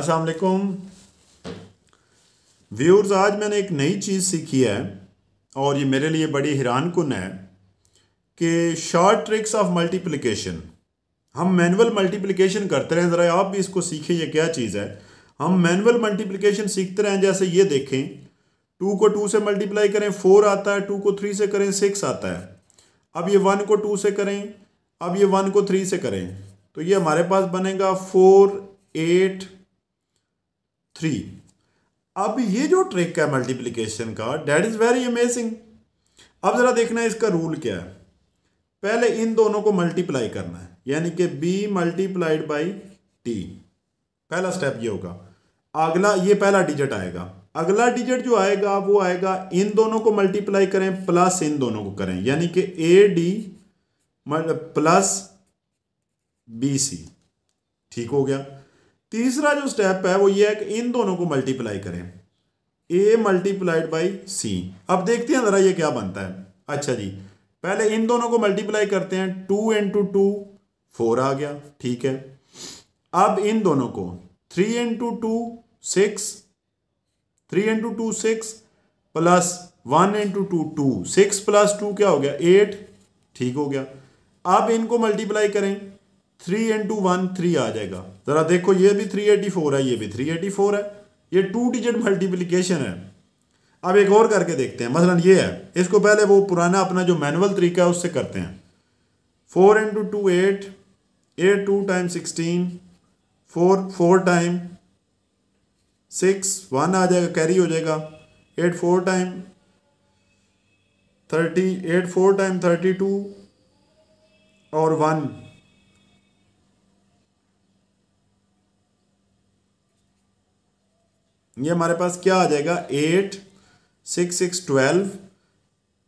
अस्सलाम वालेकुम आज मैंने एक नई चीज़ सीखी है और ये मेरे लिए बड़ी हैरान कन है कि शॉर्ट ट्रिक्स ऑफ मल्टीप्लिकेशन हम मैनुअल मल्टीप्लिकेशन करते रहें ज़रा आप भी इसको सीखें ये क्या चीज़ है हम मैनुअल मल्टीप्लिकेशन सीखते रहें जैसे ये देखें टू को टू से मल्टीप्लाई करें फोर आता है टू को थ्री से करें सिक्स आता है अब ये वन को टू से करें अब ये वन को थ्री से करें तो ये हमारे पास बनेगा फोर एट थ्री अब ये जो ट्रिक है मल्टीप्लिकेशन का डेट इज़ वेरी अमेजिंग अब ज़रा देखना है इसका रूल क्या है पहले इन दोनों को मल्टीप्लाई करना है यानी कि बी मल्टीप्लाइड बाई टी पहला स्टेप ये होगा अगला ये पहला डिजिट आएगा अगला डिजिट जो आएगा वो आएगा इन दोनों को मल्टीप्लाई करें प्लस इन दोनों को करें यानी कि A D plus B C ठीक हो गया तीसरा जो स्टेप है वो ये है कि इन दोनों को मल्टीप्लाई करें ए मल्टीप्लाइड बाई सी अब देखते हैं ज़रा ये क्या बनता है अच्छा जी पहले इन दोनों को मल्टीप्लाई करते हैं टू इंटू टू फोर आ गया ठीक है अब इन दोनों को three into two six three into two six plus one into two two six plus two क्या हो गया एट ठीक हो गया अब इनको मल्टीप्लाई करें थ्री इंटू वन थ्री आ जाएगा ज़रा देखो ये भी थ्री एटी फोर है ये भी थ्री एटी फोर है ये टू डिजिट मल्टीप्लिकेशन है अब एक और करके देखते हैं मसलन ये है इसको पहले वो पुराना अपना जो मैनुअल तरीका है उससे करते हैं four into two eight eight two time sixteen four four time six one आ जाएगा कैरी हो जाएगा eight four time thirty eight four time thirty two और वन ये हमारे पास क्या आ जाएगा eight six six twelve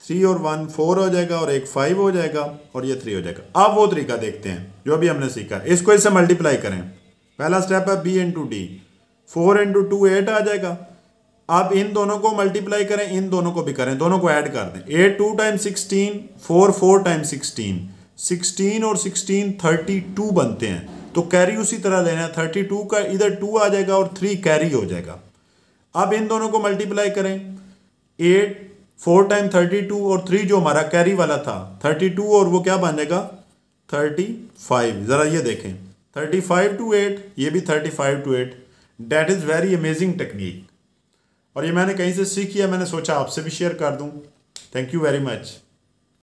three और वन फोर हो जाएगा और एक फाइव हो जाएगा और ये थ्री हो जाएगा अब वो तरीका देखते हैं जो भी हमने सीखा इसको इससे मल्टीप्लाई करें पहला स्टेप है B into D four into two eight आ जाएगा आप इन दोनों को मल्टीप्लाई करें इन दोनों को भी करें दोनों को ऐड कर दें eight two time sixteen four four time sixteen sixteen और सिक्सटीन थर्टी टू बनते हैं तो कैरी उसी तरह लेना है थर्टी टू का इधर टू आ जाएगा और थ्री कैरी हो जाएगा अब इन दोनों को मल्टीप्लाई करें eight four time thirty two और थ्री जो हमारा कैरी वाला था थर्टी टू और वो क्या बन जाएगा थर्टी फाइव ज़रा ये देखें थर्टी फाइव टू एट ये भी thirty five two eight that is very amazing technique और ये मैंने कहीं से सीखी है मैंने सोचा आपसे भी शेयर कर दूँ थैंक यू वेरी मच